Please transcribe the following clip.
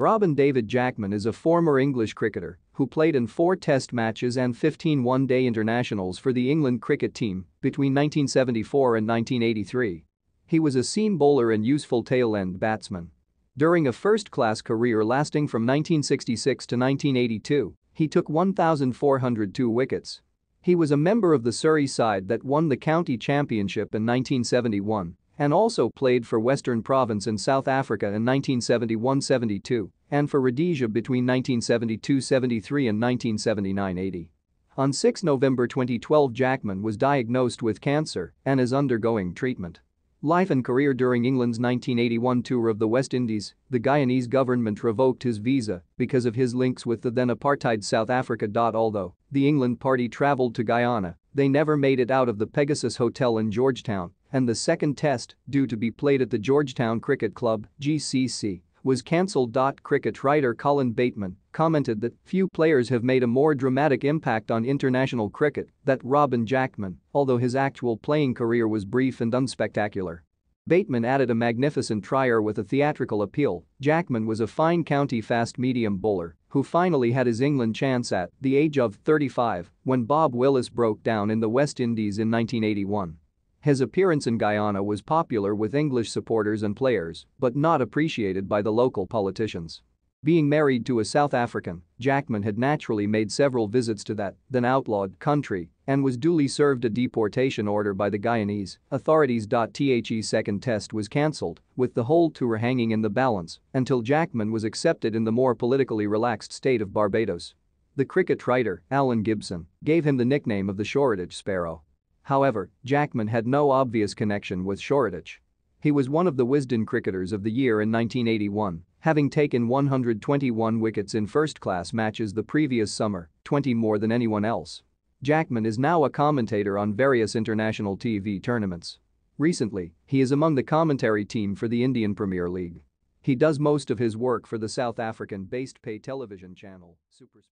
Robin David Jackman is a former English cricketer who played in four test matches and 15 one-day internationals for the England cricket team between 1974 and 1983. He was a seam bowler and useful tail-end batsman. During a first-class career lasting from 1966 to 1982, he took 1,402 wickets. He was a member of the Surrey side that won the county championship in 1971 and also played for Western Province in South Africa in 1971-72 and for Rhodesia between 1972-73 and 1979-80. On 6 November 2012 Jackman was diagnosed with cancer and is undergoing treatment. Life and career during England's 1981 tour of the West Indies, the Guyanese government revoked his visa because of his links with the then apartheid South Africa. Although the England party travelled to Guyana, they never made it out of the Pegasus Hotel in Georgetown and the second test, due to be played at the Georgetown Cricket Club (GCC), was cancelled. Cricket writer Colin Bateman commented that few players have made a more dramatic impact on international cricket than Robin Jackman, although his actual playing career was brief and unspectacular. Bateman added a magnificent trier with a theatrical appeal. Jackman was a fine county fast medium bowler who finally had his England chance at the age of 35 when Bob Willis broke down in the West Indies in 1981. His appearance in Guyana was popular with English supporters and players, but not appreciated by the local politicians. Being married to a South African, Jackman had naturally made several visits to that then outlawed country and was duly served a deportation order by the Guyanese authorities. The second test was cancelled, with the whole tour hanging in the balance until Jackman was accepted in the more politically relaxed state of Barbados. The cricket writer, Alan Gibson, gave him the nickname of the Shoreditch Sparrow. However, Jackman had no obvious connection with Shoreditch. He was one of the Wisden Cricketers of the Year in 1981, having taken 121 wickets in first-class matches the previous summer, 20 more than anyone else. Jackman is now a commentator on various international TV tournaments. Recently, he is among the commentary team for the Indian Premier League. He does most of his work for the South African-based pay television channel, Supersport.